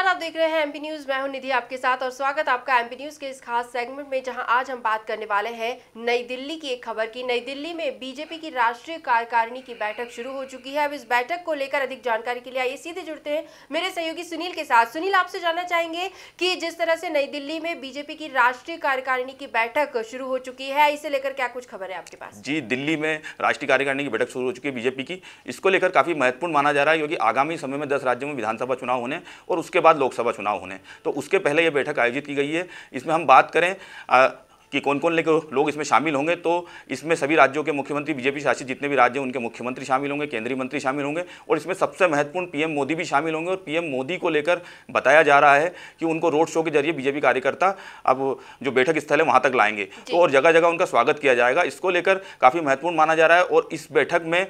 नमस्कार आप देख रहे हैं एमपी न्यूज मैं हूं निधि आपके साथ और स्वागत आपका एमपी न्यूज के इस खास सेगमेंट में जहां आज हम बात करने वाले हैं नई दिल्ली की एक खबर की नई दिल्ली में बीजेपी की राष्ट्रीय कार्यकारिणी की बैठक शुरू हो चुकी है अब इस बैठक को लेकर अधिक जानकारी के लिए आइए सीधे जुड़ते हैं मेरे सहयोगी सुनील के साथ सुनील आपसे जानना चाहेंगे कि जिस तरह से नई दिल्ली में बीजेपी की राष्ट्रीय कार्यकारिणी की बैठक शुरू हो चुकी है इसे लेकर क्या कुछ खबर है आपके पास जी दिल्ली में राष्ट्रीय कार्यकारिणी की बैठक शुरू हो चुकी है बीजेपी की इसको लेकर काफी महत्वपूर्ण माना जा रहा है क्योंकि आगामी समय में दस राज्यों में विधानसभा चुनाव होने और उसके बाद लोकसभा चुनाव होने तो उसके पहले ये बैठक आयोजित की गई है इसमें हम बात करें आ, कि कौन कौन लेकर लोग इसमें शामिल होंगे तो इसमें सभी राज्यों के मुख्यमंत्री बीजेपी शासित जितने भी राज्य हैं उनके मुख्यमंत्री शामिल होंगे केंद्रीय मंत्री शामिल होंगे और इसमें सबसे महत्वपूर्ण पीएम मोदी भी शामिल होंगे और पीएम मोदी को लेकर बताया जा रहा है कि उनको रोड शो के जरिए बीजेपी कार्यकर्ता अब जो बैठक स्थल है वहाँ तक लाएंगे तो और जगह जगह उनका स्वागत किया जाएगा इसको लेकर काफ़ी महत्वपूर्ण माना जा रहा है और इस बैठक में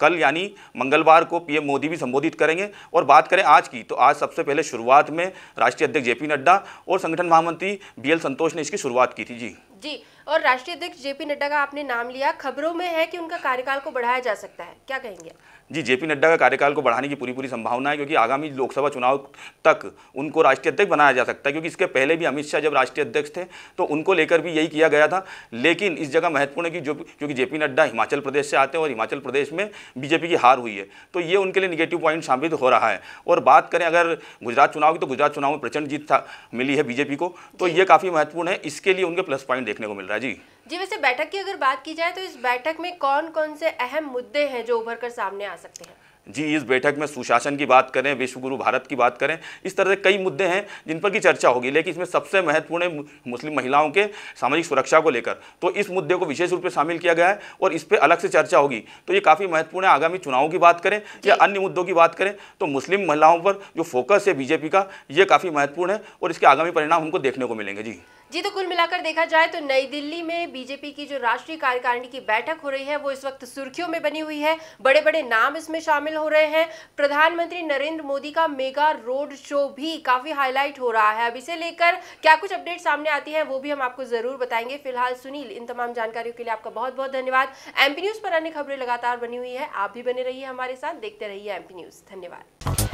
कल यानी मंगलवार को पीएम मोदी भी संबोधित करेंगे और बात करें आज की तो आज सबसे पहले शुरुआत में राष्ट्रीय अध्यक्ष जेपी नड्डा और संगठन महामंत्री बी संतोष ने इसकी शुरुआत की थी जी जी और राष्ट्रीय अध्यक्ष जेपी नड्डा का आपने नाम लिया खबरों में है कि उनका कार्यकाल को बढ़ाया जा सकता है क्या कहेंगे जी जेपी नड्डा का कार्यकाल को बढ़ाने की पूरी पूरी संभावना है क्योंकि आगामी लोकसभा चुनाव तक उनको राष्ट्रीय अध्यक्ष बनाया जा सकता है क्योंकि इसके पहले भी अमित शाह जब राष्ट्रीय अध्यक्ष थे तो उनको लेकर भी यही किया गया था लेकिन इस जगह महत्वपूर्ण है कि जो क्योंकि जेपी नड्डा हिमाचल प्रदेश से आते हैं और हिमाचल प्रदेश में बीजेपी की हार हुई है तो ये उनके लिए निगेटिव पॉइंट साबित हो रहा है और बात करें अगर गुजरात चुनाव की तो गुजरात चुनाव में प्रचंड जीत मिली है बीजेपी को तो ये काफ़ी महत्वपूर्ण है इसके लिए उनके प्लस पॉइंट देखने को मिल रहा है जी जी वैसे बैठक की अगर बात की जाए तो इस बैठक में कौन कौन से अहम मुद्दे हैं जो उभर कर सामने आ सकते हैं जी इस बैठक में सुशासन की बात करें विश्वगुरु भारत की बात करें इस तरह से कई मुद्दे हैं जिन पर की चर्चा होगी लेकिन इसमें सबसे महत्वपूर्ण मुस्लिम महिलाओं के सामाजिक सुरक्षा को लेकर तो इस मुद्दे को विशेष रूप से शामिल किया गया है और इस पर अलग से चर्चा होगी तो ये काफ़ी महत्वपूर्ण है आगामी चुनावों की बात करें या अन्य मुद्दों की बात करें तो मुस्लिम महिलाओं पर जो फोकस है बीजेपी का ये काफ़ी महत्वपूर्ण है और इसके आगामी परिणाम हमको देखने को मिलेंगे जी जी तो कुल मिलाकर देखा जाए तो नई दिल्ली में बीजेपी की जो राष्ट्रीय कार्यकारिणी की बैठक हो रही है वो इस वक्त सुर्खियों में बनी हुई है बड़े बड़े नाम इसमें शामिल हो रहे हैं प्रधानमंत्री नरेंद्र मोदी का मेगा रोड शो भी काफी हाईलाइट हो रहा है अब इसे लेकर क्या कुछ अपडेट सामने आती है वो भी हम आपको जरूर बताएंगे फिलहाल सुनील इन तमाम जानकारियों के लिए आपका बहुत बहुत धन्यवाद एमपी न्यूज पर अन्य खबरें लगातार बनी हुई है आप भी बने रहिए हमारे साथ देखते रहिए एमपी न्यूज धन्यवाद